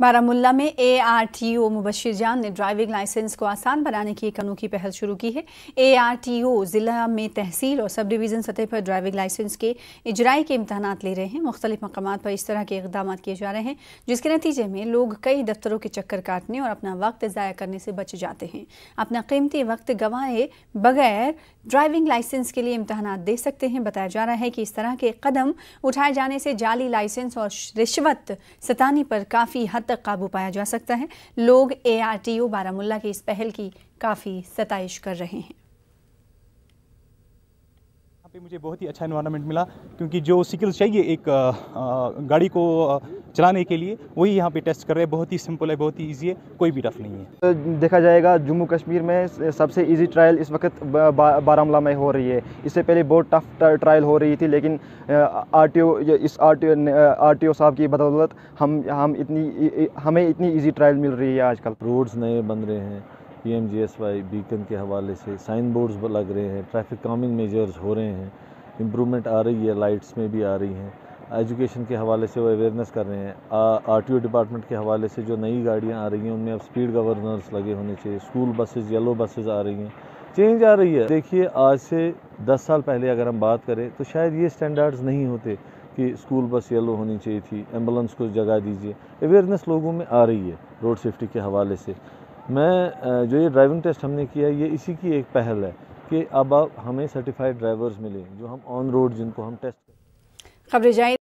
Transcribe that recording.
बारामुल्ला में A R T O Mubashir Jan ने driving licence को आसान बनाने की एक अनोखी पहल शुरू की है ए आर टी ओ ज़िला में तहसील और सब डिवीज़न सतह पर ड्राइविंग लाइसेंस के इजराई के इम्तहान ले रहे हैं मुख्तलिफ मकाम पर इस तरह के इकदाम किए जा रहे हैं जिसके नतीजे में लोग कई दफ्तरों के चक्कर काटने और अपना वक्त ज़ाया करने से बच जाते हैं अपना कीमती वक्त गंवाए बगैर ड्राइविंग लाइसेंस के लिए इम्तहान दे सकते हैं बताया जा रहा है कि इस तरह के कदम उठाए जाने से जाली लाइसेंस और रिश्वत सतानी पर काफ़ी हद हद तक काबू पाया जा सकता है लोग ए बारामुल्ला की इस पहल की काफ़ी सताइश कर रहे हैं पे मुझे बहुत ही अच्छा इन्वायरमेंट मिला क्योंकि जो सिकल चाहिए एक गाड़ी को चलाने के लिए वही यहाँ पे टेस्ट कर रहे हैं बहुत ही सिंपल है बहुत ही इजी है कोई भी टफ नहीं है देखा जाएगा जम्मू कश्मीर में सबसे इजी ट्रायल इस वक्त बारामूला में हो रही है इससे पहले बहुत टफ ट्रायल हो रही थी लेकिन आर इस आर टी साहब की बदौलत हम हम इतनी हमें इतनी ईजी ट्रायल मिल रही है आजकल रोड्स नए बन रहे हैं P M G S Y beacon के हवाले से साइन बोर्ड्स लग रहे हैं ट्रैफिक कामिंग मेजर्स हो रहे हैं इम्प्रूवमेंट आ रही है लाइट्स में भी आ रही हैं एजुकेशन के हवाले से वो अवेयरनेस कर रहे हैं आर टी ओ डिपार्टमेंट के हवाले से जो नई गाड़ियाँ आ रही हैं उनमें अब स्पीड गवर्नर्स लगे होने चाहिए स्कूल बसेज़ येलो बसेज आ रही हैं चेंज आ रही है देखिए आज से दस साल पहले अगर हम बात करें तो शायद ये स्टैंडर्ड्स नहीं होते कि स्कूल बस येलो होनी चाहिए थी एम्बुलेंस को जगह दीजिए अवेयरनेस लोगों में आ रही है रोड सेफ्टी के हवाले से मैं जो ये ड्राइविंग टेस्ट हमने किया है ये इसी की एक पहल है कि अब हमें सर्टिफाइड ड्राइवर्स मिले जो हम ऑन रोड जिनको हम टेस्ट खबरें जाए